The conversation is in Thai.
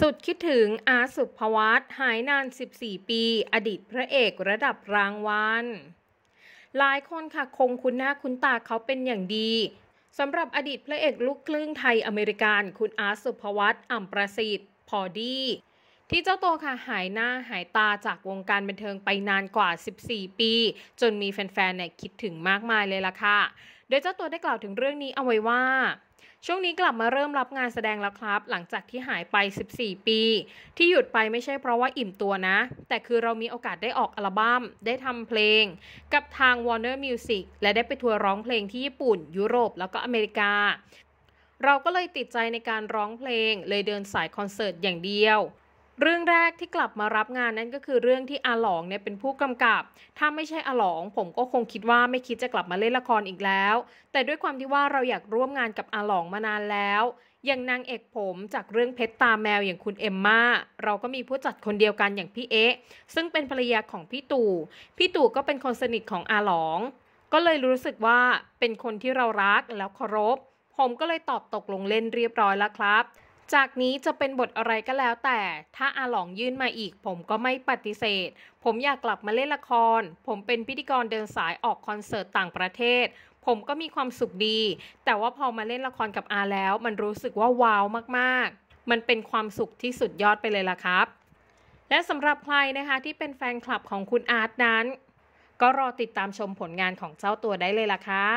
สุดคิดถึงอาสุภวัตหายนาน 14 ปี อดีตพระเอกระดับรางวัล หลายคนค่ะคงคุณหน้าคุณตาเขาเป็นอย่างดีสำหรับอดีตพระเอกลูกครึ่งไทยอเมริกันคุณอาสุภวัตอ่ำประสิทธิ์ พอดี ที่เจ้าตัวค่ะหายหน้าหายตาจากวงการบันเทิงไปนานกว่า 14 ปี จนมีแฟนๆเนี่ยคิดถึงมากมายเลยล่ะค่ะโดยเจ้าตัวได้กล่าวถึงเรื่องนี้เอาไว้ว่าช่วงนี้กลับมาเริ่มรับงานแสดงแล้วครับ หลังจากที่หายไป 14 ปี ที่หยุดไปไม่ใช่เพราะว่าอิ่มตัวนะ แต่คือเรามีโอกาสได้ออกอัลบัม้มได้ทำเพลง กับทาง Warner Music และได้ไปทัวร์ร้องเพลงที่ญี่ปุ่นยุโรปแล้วก็อเมริกา เราก็เลยติดใจในการร้องเพลงเลยเดินสายคอนเสิร์ตอย่างเดียวเรื่องแรกที่กลับมารับงานนั่นก็คือเรื่องที่อาหลองเนี่ยเป็นผู้กำกับ ถ้าไม่ใช่อาหลอง ผมก็คงคิดว่าไม่คิดจะกลับมาเล่นละครอีกแล้ว แต่ด้วยความที่ว่าเราอยากร่วมงานกับอาหลองมานานแล้ว อย่างนางเอกผมจากเรื่องเพชรตาแมวอย่างคุณเอมมาเราก็มีผู้จัดคนเดียวกันอย่างพี่เอ๊ะ ซึ่งเป็นภรรยาของพี่ตู่พี่ตู่ก็เป็นคนสนิทของอาหลอง ก็เลยรู้สึกว่าเป็นคนที่เรารักแล้วเคารพผมก็เลยตอบตกลงเล่นเรียบร้อยแล้วครับจากนี้จะเป็นบทอะไรก็แล้วแต่ถ้าอาหลองยื่นมาอีกผมก็ไม่ปฏิเสธ ผมอยากกลับมาเล่นละคร ผมเป็นพิธีกรเดินสายออกคอนเสิร์ตต่างประเทศ ผมก็มีความสุขดี แต่ว่าพอมาเล่นละครกับอาแล้ว มันรู้สึกว่าว้าวมาก ๆ มันเป็นความสุขที่สุดยอดไปเลยล่ะครับ และสำหรับใครนะคะที่เป็นแฟนคลับของคุณอาร์ตนั้น ก็รอติดตามชมผลงานของเจ้าตัวได้เลยล่ะค่ะ